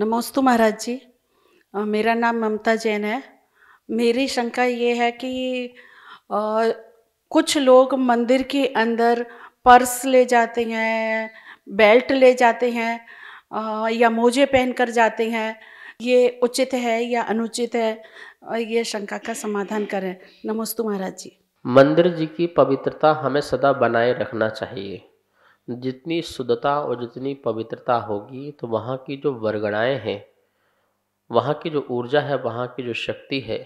नमोस्तु महाराज जी मेरा नाम ममता जैन है मेरी शंका ये है कि आ, कुछ लोग मंदिर के अंदर पर्स ले जाते हैं बेल्ट ले जाते हैं आ, या मोजे पहन कर जाते हैं ये उचित है या अनुचित है ये शंका का समाधान करें नमोस्तु महाराज जी मंदिर जी की पवित्रता हमें सदा बनाए रखना चाहिए जितनी शुद्धता और जितनी पवित्रता होगी तो वहाँ की जो वर्गणाएँ हैं वहाँ की जो ऊर्जा है वहाँ की जो शक्ति है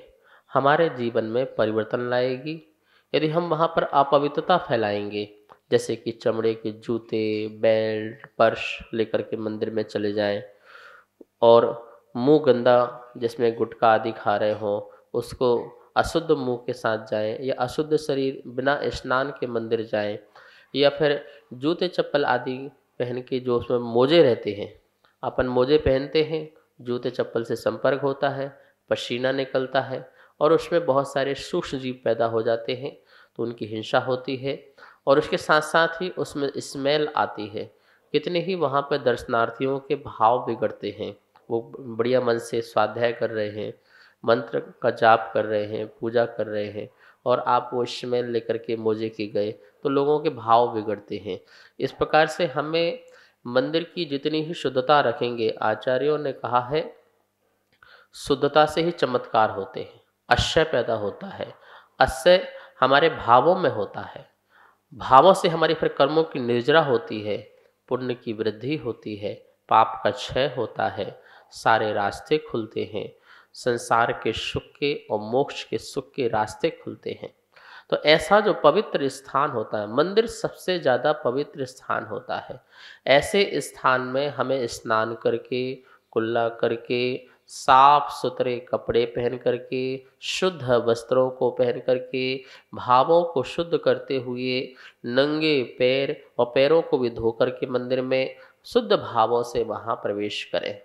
हमारे जीवन में परिवर्तन लाएगी यदि हम वहाँ पर अपवित्रता फैलाएंगे जैसे कि चमड़े के जूते बेल्ट पर्स लेकर के मंदिर में चले जाएं और मुंह गंदा जिसमें गुटखा आदि खा रहे हों उसको अशुद्ध मुंह के साथ जाएं या अशुद्ध शरीर बिना स्नान के मंदिर जाएं या फिर जूते चप्पल आदि पहन के जो उसमें मोजे रहते हैं अपन मोजे पहनते हैं जूते चप्पल से संपर्क होता है पसीना निकलता है और उसमें बहुत सारे सूक्ष्म जीव पैदा हो जाते हैं तो उनकी हिंसा होती है और उसके साथ साथ ही उसमें स्मेल आती है कितने ही वहाँ पर दर्शनार्थियों के भाव बिगड़ते हैं वो बढ़िया मन से स्वाध्याय कर रहे हैं मंत्र का जाप कर रहे हैं पूजा कर रहे हैं और आप वो स्मेल लेकर के मोजे के गए तो लोगों के भाव बिगड़ते हैं इस प्रकार से हमें मंदिर की जितनी ही शुद्धता रखेंगे आचार्यों ने कहा है शुद्धता से ही चमत्कार होते हैं अश्य पैदा होता है अश्य हमारे भावों में होता है भावों से हमारी फिर कर्मों की निर्जरा होती है पुण्य की वृद्धि होती है पाप का क्षय होता है सारे रास्ते खुलते हैं संसार के सुख के और मोक्ष के सुख के रास्ते खुलते हैं तो ऐसा जो पवित्र स्थान होता है मंदिर सबसे ज़्यादा पवित्र स्थान होता है ऐसे स्थान में हमें स्नान करके कुल्ला करके साफ सुथरे कपड़े पहन करके शुद्ध वस्त्रों को पहन करके भावों को शुद्ध करते हुए नंगे पैर और पैरों को भी धो करके मंदिर में शुद्ध भावों से वहाँ प्रवेश करें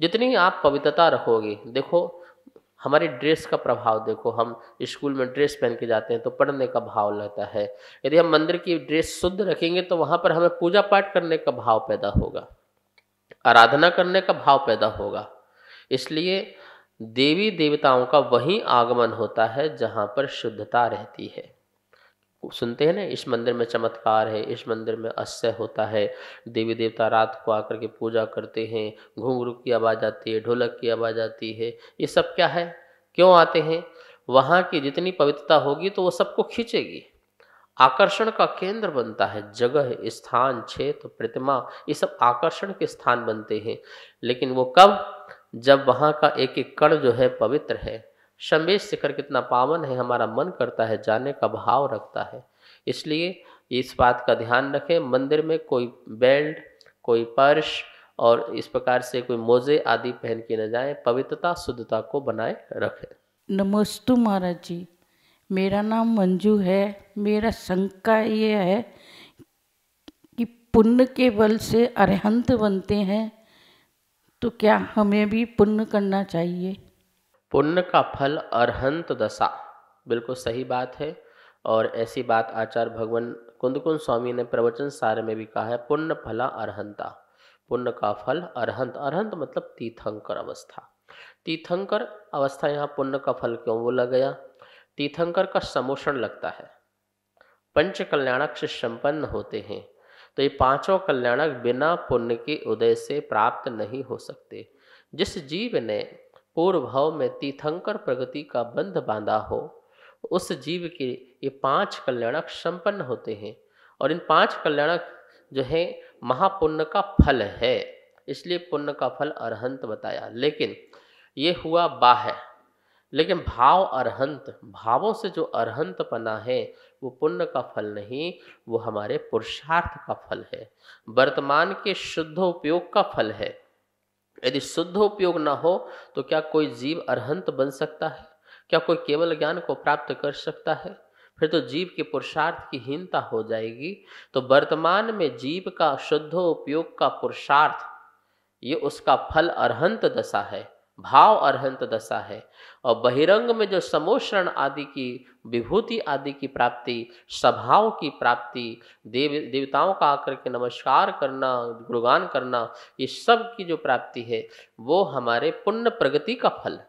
जितनी आप पवित्रता रखोगे देखो हमारी ड्रेस का प्रभाव देखो हम स्कूल में ड्रेस पहन के जाते हैं तो पढ़ने का भाव लगता है यदि हम मंदिर की ड्रेस शुद्ध रखेंगे तो वहाँ पर हमें पूजा पाठ करने का भाव पैदा होगा आराधना करने का भाव पैदा होगा इसलिए देवी देवताओं का वही आगमन होता है जहाँ पर शुद्धता रहती है सुनते हैं ना इस मंदिर में चमत्कार है इस मंदिर में अस्य होता है देवी देवता रात को आकर के पूजा करते हैं घुंघरू की आवाज़ आती है ढोलक की आवाज़ आती है ये सब क्या है क्यों आते हैं वहाँ की जितनी पवित्रता होगी तो वो सबको खींचेगी आकर्षण का केंद्र बनता है जगह स्थान क्षेत्र प्रतिमा ये सब आकर्षण के स्थान बनते हैं लेकिन वो कब जब वहाँ का एक एक कण जो है पवित्र है शम्बेश शिखर कितना पावन है हमारा मन करता है जाने का भाव रखता है इसलिए इस बात का ध्यान रखें मंदिर में कोई बेल्ट कोई पर्श और इस प्रकार से कोई मोजे आदि पहन के न जाए पवित्रता शुद्धता को बनाए रखें नमस्तु महाराज जी मेरा नाम मंजू है मेरा शंका ये है कि पुण्य के बल से अरहंत बनते हैं तो क्या हमें भी पुण्य करना चाहिए पुण्य का फल अरहंत दशा बिल्कुल सही बात है और ऐसी बात आचार्य भगवान कुंदकुंद स्वामी ने प्रवचन सार में भी कहा है पुण्य फला अरहंता पुण्य का फल अरहंत अरहंत मतलब तीर्थंकर अवस्था तीर्थंकर अवस्था यहाँ पुण्य का फल क्यों बोला गया तीर्थंकर का समोषण लगता है पंच कल्याणक से संपन्न होते हैं तो ये पांचों कल्याणक बिना पुण्य के उदय से प्राप्त नहीं हो सकते जिस जीव ने पूर्व भाव में तीर्थंकर प्रगति का बंध बांधा हो उस जीव के ये पांच कल्याणक संपन्न होते हैं और इन पांच कल्याणक जो है महापुण्य का फल है इसलिए पुण्य का फल अरहंत बताया लेकिन ये हुआ बाह लेकिन भाव अरहंत भावों से जो अरहंत पना है वो पुण्य का फल नहीं वो हमारे पुरुषार्थ का फल है वर्तमान के शुद्ध उपयोग का फल है यदि शुद्ध उपयोग ना हो तो क्या कोई जीव अरहंत बन सकता है क्या कोई केवल ज्ञान को प्राप्त कर सकता है फिर तो जीव के पुरुषार्थ की हीनता हो जाएगी तो वर्तमान में जीव का शुद्ध उपयोग का पुरुषार्थ ये उसका फल अरहंत दशा है भाव अरहंत दशा है और बहिरंग में जो समोषण आदि की विभूति आदि की प्राप्ति स्वभाव की प्राप्ति देव देवताओं का आकर के नमस्कार करना गुणगान करना इस सब की जो प्राप्ति है वो हमारे पुण्य प्रगति का फल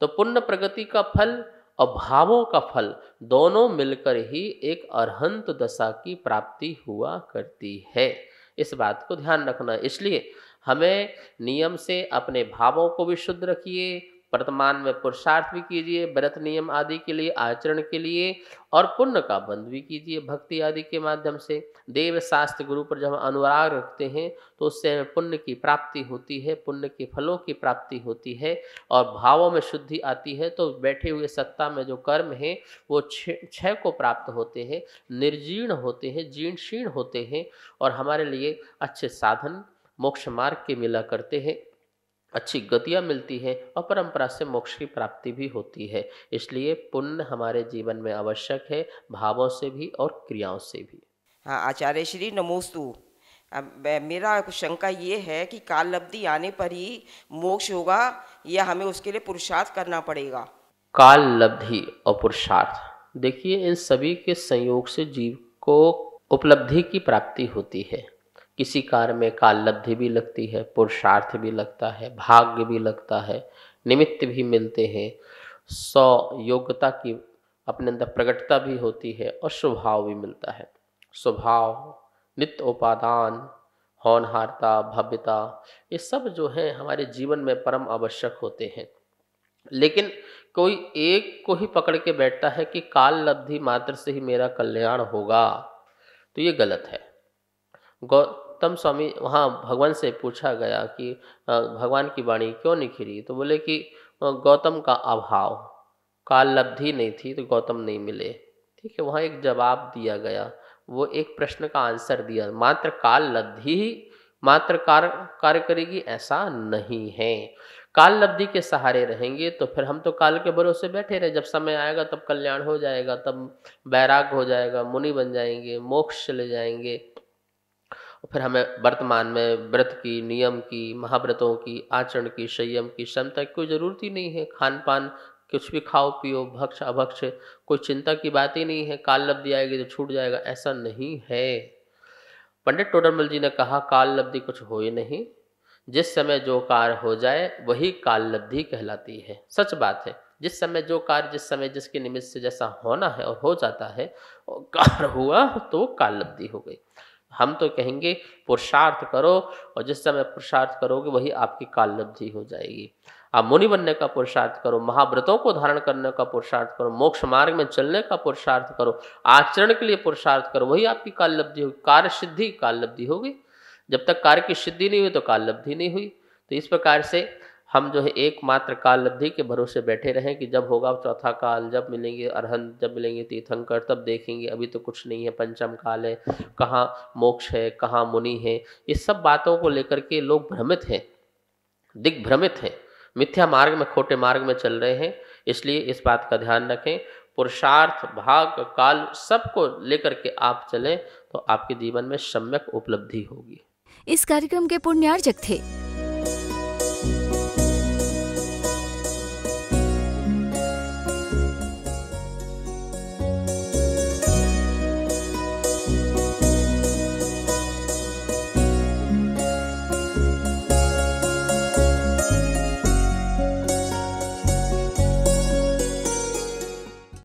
तो पुण्य प्रगति का फल और भावों का फल दोनों मिलकर ही एक अरहंत दशा की प्राप्ति हुआ करती है इस बात को ध्यान रखना इसलिए हमें नियम से अपने भावों को भी शुद्ध रखिए वर्तमान में पुरुषार्थ भी कीजिए व्रत नियम आदि के लिए आचरण के लिए और पुण्य का बंध भी कीजिए भक्ति आदि के माध्यम से देव शास्त्र गुरु पर जब अनुराग रखते हैं तो उससे हमें पुण्य की प्राप्ति होती है पुण्य के फलों की प्राप्ति होती है और भावों में शुद्धि आती है तो बैठे हुए सत्ता में जो कर्म है वो क्षय को प्राप्त होते हैं निर्जीर्ण होते हैं जीर्ण शीर्ण होते हैं और हमारे लिए अच्छे साधन मोक्ष मार्ग के मिला करते हैं अच्छी गतियाँ मिलती है और परंपरा से मोक्ष की प्राप्ति भी होती है इसलिए पुण्य हमारे जीवन में आवश्यक है भावों से भी और क्रियाओं से भी हाँ आचार्य श्री नमोस्तु मेरा शंका ये है कि काल लब्धि आने पर ही मोक्ष होगा या हमें उसके लिए पुरुषार्थ करना पड़ेगा काल लब्धि और पुरुषार्थ देखिए इन सभी के संयोग से जीव को उपलब्धि की प्राप्ति होती है किसी कार्य में काल्लब्धि भी लगती है पुरुषार्थ भी लगता है भाग्य भी लगता है निमित्त भी मिलते हैं सौ योग्यता की अपने अंदर प्रकटता भी होती है और स्वभाव भी मिलता है स्वभाव नित्य उपादान होनहारता भव्यता ये सब जो है हमारे जीवन में परम आवश्यक होते हैं लेकिन कोई एक को ही पकड़ के बैठता है कि काल लब्धि मात्र से ही मेरा कल्याण होगा तो ये गलत है गौ उत्तम स्वामी वहाँ भगवान से पूछा गया कि भगवान की वाणी क्यों निखिरी तो बोले कि गौतम का अभाव काल लब्धि नहीं थी तो गौतम नहीं मिले ठीक है वहाँ एक जवाब दिया गया वो एक प्रश्न का आंसर दिया मात्र काल लब्धि ही मात्र कार्य कार्य करेगी ऐसा नहीं है काल लब्धि के सहारे रहेंगे तो फिर हम तो काल के भरोसे बैठे रहे जब समय आएगा तब कल्याण हो जाएगा तब बैराग हो जाएगा मुनि बन जाएंगे मोक्ष चले जाएंगे तो फिर हमें वर्तमान में व्रत की नियम की महाव्रतों की आचरण की संयम की क्षमता की कोई ज़रूरत ही नहीं है खान पान कुछ भी खाओ पियो भक्ष अभक्ष कोई चिंता की बात ही नहीं है काल लब्धि आएगी तो छूट जाएगा ऐसा नहीं है पंडित टोडरमल जी ने कहा काल लब्धि कुछ हो ही नहीं जिस समय जो कार्य हो जाए वही काल लब्धि कहलाती है सच बात है जिस समय जो कार्य जिस समय जिसके निमित्त से जैसा होना है और हो जाता है और कार्य हुआ तो काल लब्धि हो गई हम तो कहेंगे पुरुषार्थ करो और जिस समय पुरुषार्थ करोगे वही आपकी काललब्धि हो जाएगी आप मुनि बनने का पुरुषार्थ करो महाव्रतों को धारण करने का पुरुषार्थ करो मोक्ष मार्ग में चलने का पुरुषार्थ करो आचरण के लिए पुरुषार्थ करो वही आपकी काललब्धि होगी कार्य सिद्धि काललब्धि होगी जब तक कार्य की सिद्धि नहीं हुई तो काललब्धि नहीं हुई तो इस प्रकार से हम जो है एकमात्र काल लब्धि के भरोसे बैठे रहें कि जब होगा चौथा काल जब मिलेंगे अरहन जब मिलेंगे तीर्थंकर तब देखेंगे अभी तो कुछ नहीं है पंचम काल है कहाँ मोक्ष है कहाँ मुनि है ये सब बातों को लेकर के लोग भ्रमित हैं दिग्भ्रमित हैं मिथ्या मार्ग में खोटे मार्ग में चल रहे हैं इसलिए इस बात का ध्यान रखें पुरुषार्थ भाग काल सबको लेकर के आप चलें तो आपके जीवन में सम्यक उपलब्धि होगी इस कार्यक्रम के पुण्यार्जक थे